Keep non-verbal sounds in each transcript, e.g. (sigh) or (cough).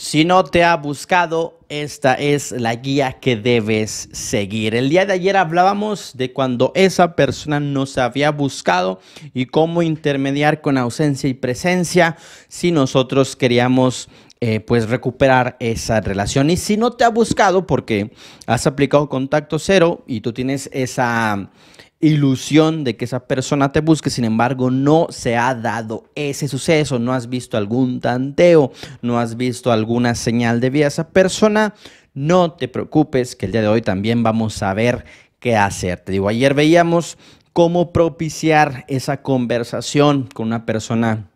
Si no te ha buscado, esta es la guía que debes seguir. El día de ayer hablábamos de cuando esa persona nos había buscado y cómo intermediar con ausencia y presencia si nosotros queríamos eh, pues recuperar esa relación. Y si no te ha buscado porque has aplicado contacto cero y tú tienes esa ilusión de que esa persona te busque, sin embargo no se ha dado ese suceso, no has visto algún tanteo, no has visto alguna señal de vida a esa persona, no te preocupes que el día de hoy también vamos a ver qué hacer. Te digo, ayer veíamos cómo propiciar esa conversación con una persona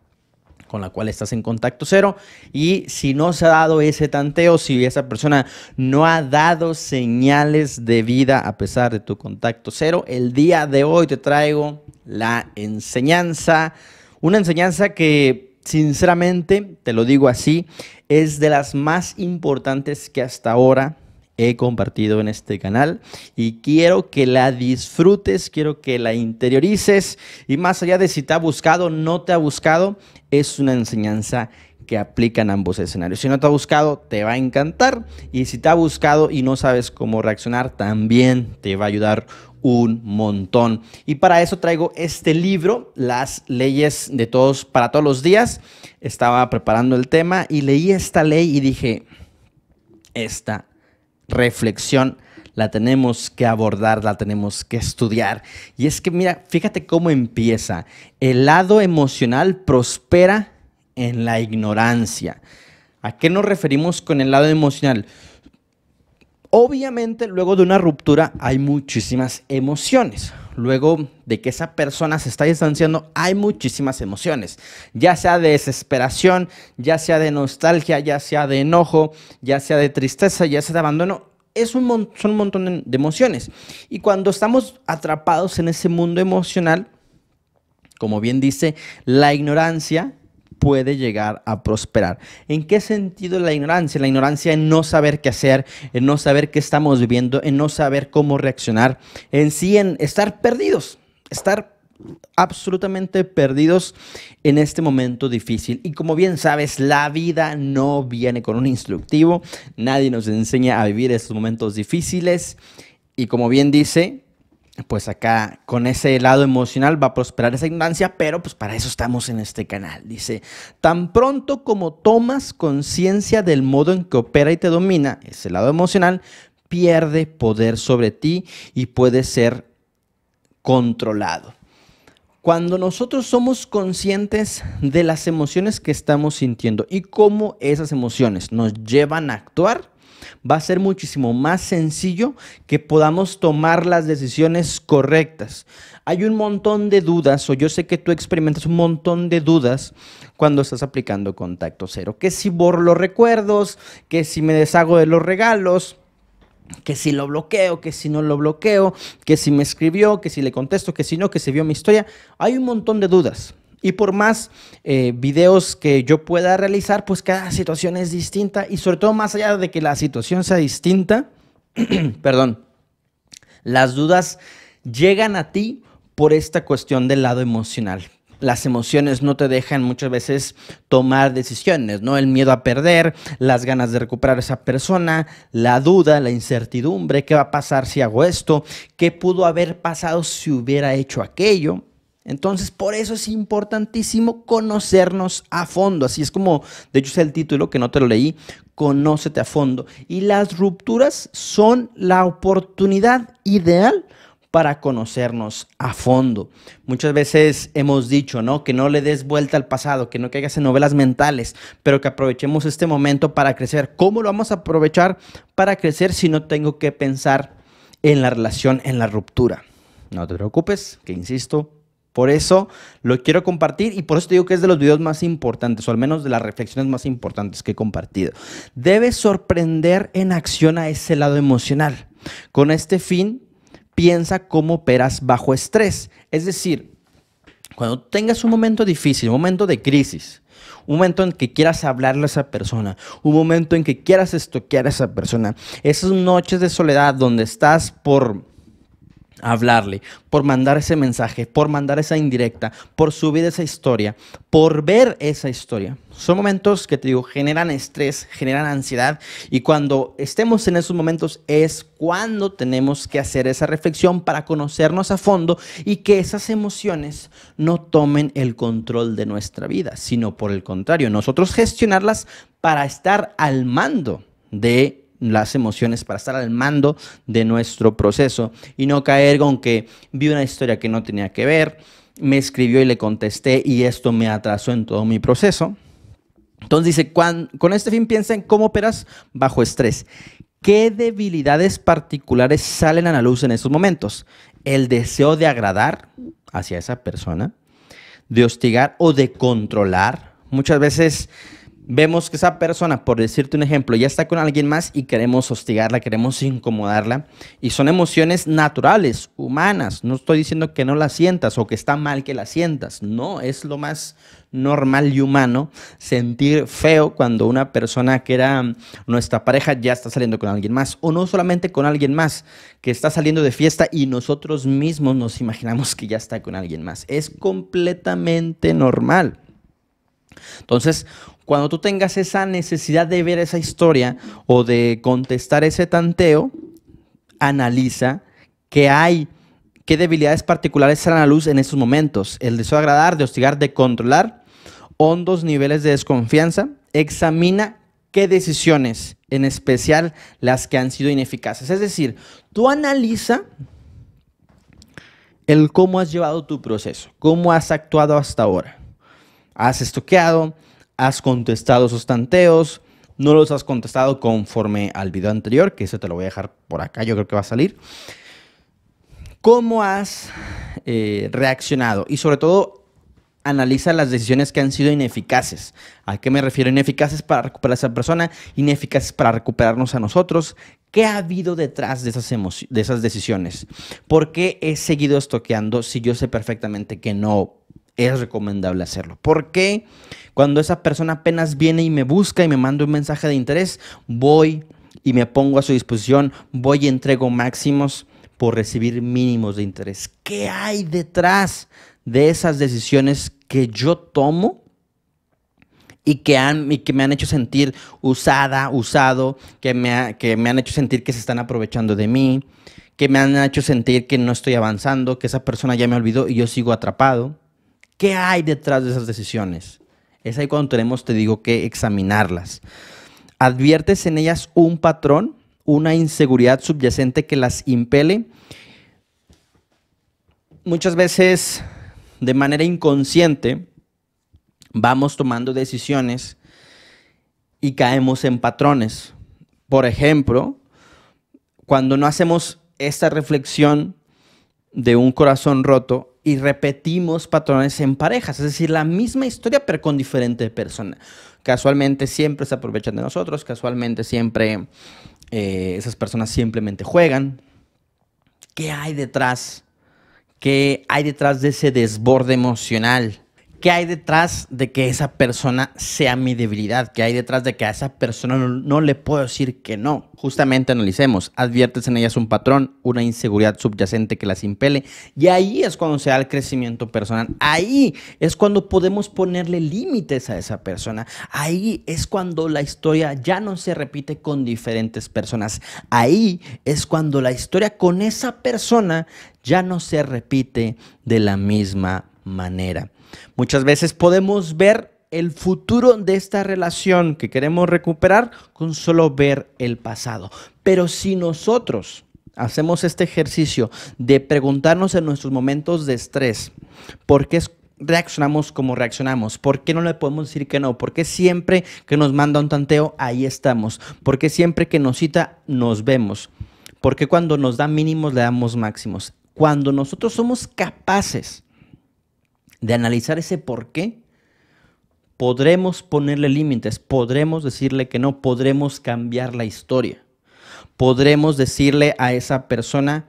con la cual estás en contacto cero. Y si no se ha dado ese tanteo, si esa persona no ha dado señales de vida a pesar de tu contacto cero, el día de hoy te traigo la enseñanza. Una enseñanza que, sinceramente, te lo digo así, es de las más importantes que hasta ahora he compartido en este canal y quiero que la disfrutes, quiero que la interiorices y más allá de si te ha buscado o no te ha buscado, es una enseñanza que aplica en ambos escenarios. Si no te ha buscado, te va a encantar. Y si te ha buscado y no sabes cómo reaccionar, también te va a ayudar un montón. Y para eso traigo este libro, Las leyes de todos para todos los días. Estaba preparando el tema y leí esta ley y dije, esta reflexión la tenemos que abordar, la tenemos que estudiar. Y es que mira, fíjate cómo empieza. El lado emocional prospera en la ignorancia. ¿A qué nos referimos con el lado emocional? Obviamente luego de una ruptura hay muchísimas emociones luego de que esa persona se está distanciando, hay muchísimas emociones, ya sea de desesperación, ya sea de nostalgia, ya sea de enojo, ya sea de tristeza, ya sea de abandono. Es un son un montón de emociones. Y cuando estamos atrapados en ese mundo emocional, como bien dice, la ignorancia puede llegar a prosperar. ¿En qué sentido la ignorancia? La ignorancia en no saber qué hacer, en no saber qué estamos viviendo, en no saber cómo reaccionar, en sí, en estar perdidos, estar absolutamente perdidos en este momento difícil. Y como bien sabes, la vida no viene con un instructivo, nadie nos enseña a vivir estos momentos difíciles. Y como bien dice, pues acá con ese lado emocional va a prosperar esa ignorancia, pero pues para eso estamos en este canal. Dice, tan pronto como tomas conciencia del modo en que opera y te domina ese lado emocional, pierde poder sobre ti y puede ser controlado. Cuando nosotros somos conscientes de las emociones que estamos sintiendo y cómo esas emociones nos llevan a actuar, va a ser muchísimo más sencillo que podamos tomar las decisiones correctas. Hay un montón de dudas, o yo sé que tú experimentas un montón de dudas cuando estás aplicando contacto cero. Que si borro los recuerdos, que si me deshago de los regalos, que si lo bloqueo, que si no lo bloqueo, que si me escribió, que si le contesto, que si no, que se vio mi historia. Hay un montón de dudas. Y por más eh, videos que yo pueda realizar, pues cada situación es distinta y sobre todo más allá de que la situación sea distinta, (clears throat) perdón, las dudas llegan a ti por esta cuestión del lado emocional. Las emociones no te dejan muchas veces tomar decisiones, ¿no? El miedo a perder, las ganas de recuperar a esa persona, la duda, la incertidumbre, qué va a pasar si hago esto, qué pudo haber pasado si hubiera hecho aquello. Entonces, por eso es importantísimo conocernos a fondo. Así es como, de hecho, es el título que no te lo leí, conócete a fondo. Y las rupturas son la oportunidad ideal para conocernos a fondo. Muchas veces hemos dicho, ¿no? Que no le des vuelta al pasado, que no caigas en novelas mentales, pero que aprovechemos este momento para crecer. ¿Cómo lo vamos a aprovechar para crecer si no tengo que pensar en la relación, en la ruptura? No te preocupes, que insisto, por eso lo quiero compartir y por eso te digo que es de los videos más importantes, o al menos de las reflexiones más importantes que he compartido. Debes sorprender en acción a ese lado emocional. Con este fin, piensa cómo operas bajo estrés. Es decir, cuando tengas un momento difícil, un momento de crisis, un momento en que quieras hablarle a esa persona, un momento en que quieras estoquear a esa persona, esas noches de soledad donde estás por hablarle, por mandar ese mensaje, por mandar esa indirecta, por subir esa historia, por ver esa historia. Son momentos que te digo, generan estrés, generan ansiedad y cuando estemos en esos momentos es cuando tenemos que hacer esa reflexión para conocernos a fondo y que esas emociones no tomen el control de nuestra vida, sino por el contrario, nosotros gestionarlas para estar al mando de las emociones para estar al mando de nuestro proceso y no caer con que vi una historia que no tenía que ver, me escribió y le contesté y esto me atrasó en todo mi proceso. Entonces dice, con este fin piensa en cómo operas bajo estrés. ¿Qué debilidades particulares salen a la luz en estos momentos? El deseo de agradar hacia esa persona, de hostigar o de controlar. Muchas veces vemos que esa persona, por decirte un ejemplo, ya está con alguien más y queremos hostigarla, queremos incomodarla. Y son emociones naturales, humanas. No estoy diciendo que no las sientas o que está mal que las sientas. No, es lo más normal y humano sentir feo cuando una persona que era nuestra pareja ya está saliendo con alguien más. O no solamente con alguien más, que está saliendo de fiesta y nosotros mismos nos imaginamos que ya está con alguien más. Es completamente normal. Entonces, cuando tú tengas esa necesidad de ver esa historia o de contestar ese tanteo, analiza qué hay, qué debilidades particulares salen a luz en estos momentos. El deseo de agradar, de hostigar, de controlar, hondos niveles de desconfianza. Examina qué decisiones, en especial las que han sido ineficaces. Es decir, tú analiza el cómo has llevado tu proceso, cómo has actuado hasta ahora has estoqueado, has contestado esos tanteos, no los has contestado conforme al video anterior, que eso te lo voy a dejar por acá, yo creo que va a salir. ¿Cómo has eh, reaccionado? Y sobre todo, analiza las decisiones que han sido ineficaces. ¿A qué me refiero? Ineficaces para recuperar a esa persona, ineficaces para recuperarnos a nosotros. ¿Qué ha habido detrás de esas, de esas decisiones? ¿Por qué he seguido estoqueando si yo sé perfectamente que no es recomendable hacerlo. Porque cuando esa persona apenas viene y me busca y me manda un mensaje de interés, voy y me pongo a su disposición, voy y entrego máximos por recibir mínimos de interés. ¿Qué hay detrás de esas decisiones que yo tomo y que, me han hecho sentir usada, usado, que me, que me han hecho sentir que se están aprovechando de mí, que me han hecho sentir que no estoy avanzando, que esa persona ya me olvidó y yo sigo atrapado? ¿Qué hay detrás de esas decisiones? Es ahí cuando tenemos, te digo, que examinarlas. ¿Adviertes en ellas un patrón, una inseguridad subyacente que las impele? Muchas veces, de manera inconsciente, vamos tomando decisiones y caemos en patrones. Por ejemplo, cuando no hacemos esta reflexión de un corazón roto, y repetimos patrones en parejas, es decir, la misma historia pero con diferente persona. Casualmente siempre se aprovechan de nosotros, casualmente siempre eh, esas personas simplemente juegan. ¿Qué hay detrás? ¿Qué hay detrás de ese desborde emocional? qué hay detrás de que esa persona sea mi debilidad, qué hay detrás de que a esa persona no, le puedo decir que no. Justamente analicemos, adviertes en ellas un patrón, una inseguridad subyacente que las impele y ahí es cuando se da el crecimiento personal, ahí es cuando podemos ponerle límites a esa persona, ahí es cuando la historia ya no se repite con diferentes personas, ahí es cuando la historia con esa persona ya no se repite de la misma manera manera. Muchas veces podemos ver el futuro de esta relación que queremos recuperar con solo ver el pasado. Pero si nosotros hacemos este ejercicio de preguntarnos en nuestros momentos de estrés, ¿por qué reaccionamos como reaccionamos? ¿Por qué no le podemos decir que no? ¿Por qué siempre que nos manda un tanteo, ahí estamos? ¿Por qué siempre que nos cita, nos vemos? ¿Por qué cuando nos da mínimos, le damos máximos? Cuando nosotros somos capaces de analizar ese por qué, podremos ponerle límites, podremos decirle que no, podremos cambiar la historia, podremos decirle a esa persona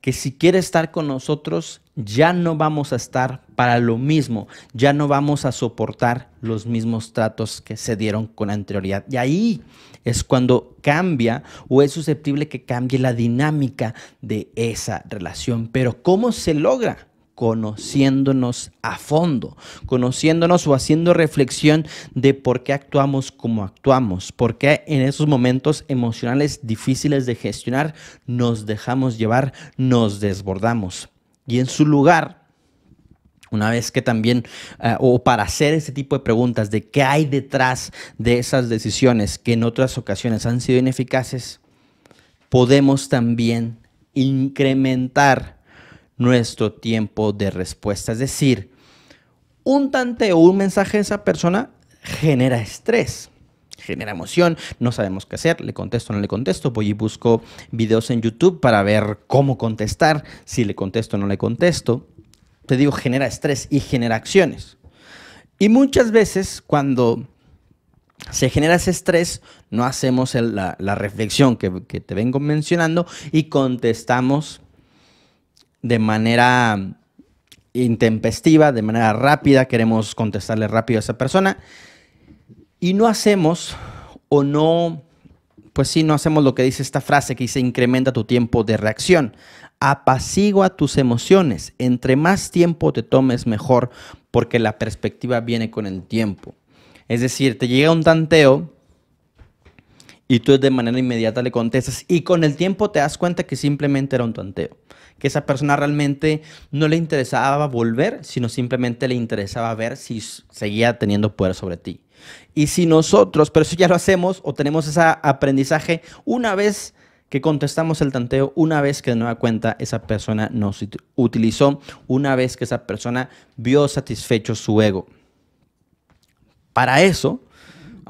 que si quiere estar con nosotros, ya no vamos a estar para lo mismo, ya no vamos a soportar los mismos tratos que se dieron con anterioridad. Y ahí es cuando cambia o es susceptible que cambie la dinámica de esa relación. Pero ¿cómo se logra? conociéndonos a fondo, conociéndonos o haciendo reflexión de por qué actuamos como actuamos, por qué en esos momentos emocionales difíciles de gestionar nos dejamos llevar, nos desbordamos. Y en su lugar, una vez que también, eh, o para hacer ese tipo de preguntas de qué hay detrás de esas decisiones que en otras ocasiones han sido ineficaces, podemos también incrementar nuestro tiempo de respuesta. Es decir, un tanteo, un mensaje a esa persona genera estrés, genera emoción, no sabemos qué hacer, le contesto o no le contesto, voy y busco videos en YouTube para ver cómo contestar, si le contesto o no le contesto. Te digo, genera estrés y genera acciones. Y muchas veces cuando se genera ese estrés, no hacemos la, reflexión que, que te vengo mencionando y contestamos de manera intempestiva, de manera rápida, queremos contestarle rápido a esa persona y no hacemos o no, pues sí, no hacemos lo que dice esta frase que dice incrementa tu tiempo de reacción, apacigua tus emociones, entre más tiempo te tomes mejor porque la perspectiva viene con el tiempo. Es decir, te llega un tanteo y tú de manera inmediata le contestas y con el tiempo te das cuenta que simplemente era un tanteo. que esa persona realmente no le interesaba volver, sino simplemente le interesaba ver si seguía teniendo poder sobre ti. Y si nosotros, pero eso ya lo hacemos o tenemos ese aprendizaje una vez que contestamos el tanteo, una vez que de nueva cuenta esa persona nos utilizó, una vez que esa persona vio satisfecho su ego. Para eso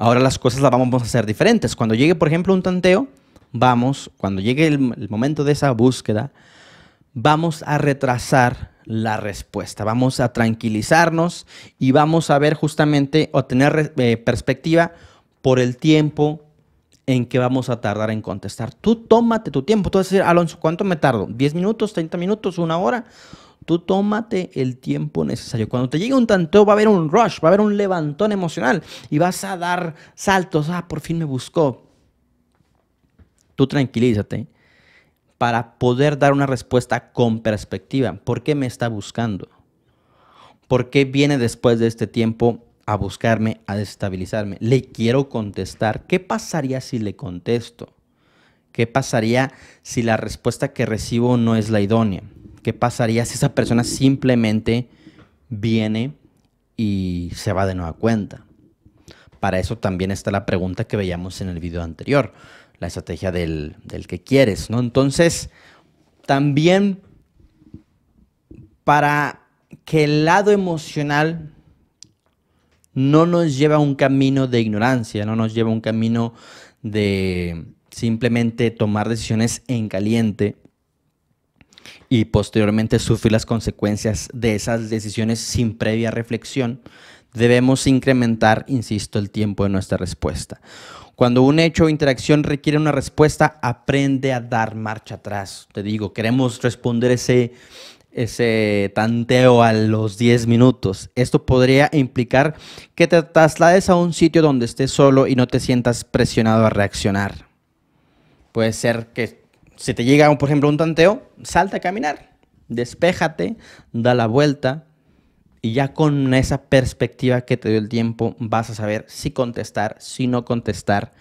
Ahora las cosas las vamos a hacer diferentes. Cuando llegue, por ejemplo, un tanteo, vamos, cuando llegue el, momento de esa búsqueda, vamos a retrasar la respuesta, vamos a tranquilizarnos y vamos a ver justamente o tener eh, perspectiva por el tiempo en que vamos a tardar en contestar. Tú tómate tu tiempo. Tú vas a decir, Alonso, ¿cuánto me tardo? ¿10 minutos? ¿30 minutos? ¿Una hora? Tú tómate el tiempo necesario. Cuando te llegue un tanteo va a haber un rush, va a haber un levantón emocional y vas a dar saltos. Ah, por fin me buscó. Tú tranquilízate para poder dar una respuesta con perspectiva. ¿Por qué me está buscando? ¿Por qué viene después de este tiempo a buscarme, a desestabilizarme? Le quiero contestar. ¿Qué pasaría si le contesto? ¿Qué pasaría si la respuesta que recibo no es la idónea? ¿Qué pasaría si esa persona simplemente viene y se va de nueva cuenta? Para eso también está la pregunta que veíamos en el video anterior, la estrategia del, que quieres, ¿no? Entonces, también para que el lado emocional no nos lleve a un camino de ignorancia, no nos lleve a un camino de simplemente tomar decisiones en caliente, y posteriormente sufrir las consecuencias de esas decisiones sin previa reflexión, debemos incrementar, insisto, el tiempo de nuestra respuesta. Cuando un hecho o interacción requiere una respuesta, aprende a dar marcha atrás. Te digo, queremos responder ese, ese tanteo a los 10 minutos. Esto podría implicar que te traslades a un sitio donde estés solo y no te sientas presionado a reaccionar. Puede ser que si te llega, por ejemplo, un tanteo, salta a caminar, despéjate, da la vuelta y ya con esa perspectiva que te dio el tiempo vas a saber si contestar, si no contestar.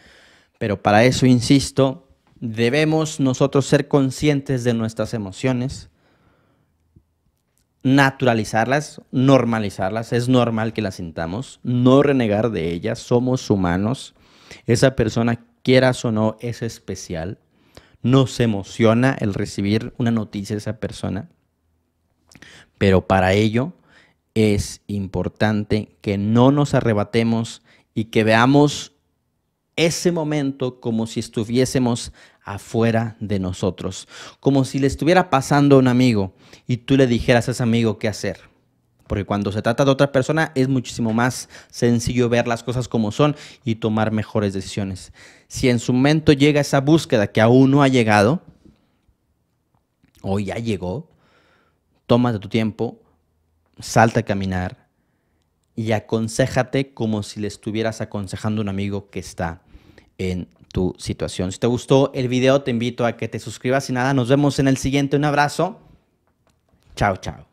Pero para eso, insisto, debemos nosotros ser conscientes de nuestras emociones, naturalizarlas, normalizarlas. Es normal que las sintamos, no renegar de ellas, somos humanos. Esa persona, quieras o no, es especial nos emociona el recibir una noticia de esa persona, pero para ello es importante que no nos arrebatemos y que veamos ese momento como si estuviésemos afuera de nosotros, como si le estuviera pasando a un amigo y tú le dijeras a ese amigo qué hacer porque cuando se trata de otra persona es muchísimo más sencillo ver las cosas como son y tomar mejores decisiones. Si en su momento llega esa búsqueda que aún no ha llegado, o ya llegó, tómate tu tiempo, salta a caminar y aconséjate como si le estuvieras aconsejando a un amigo que está en tu situación. Si te gustó el video, te invito a que te suscribas y nada, nos vemos en el siguiente. Un abrazo. Chao, chao.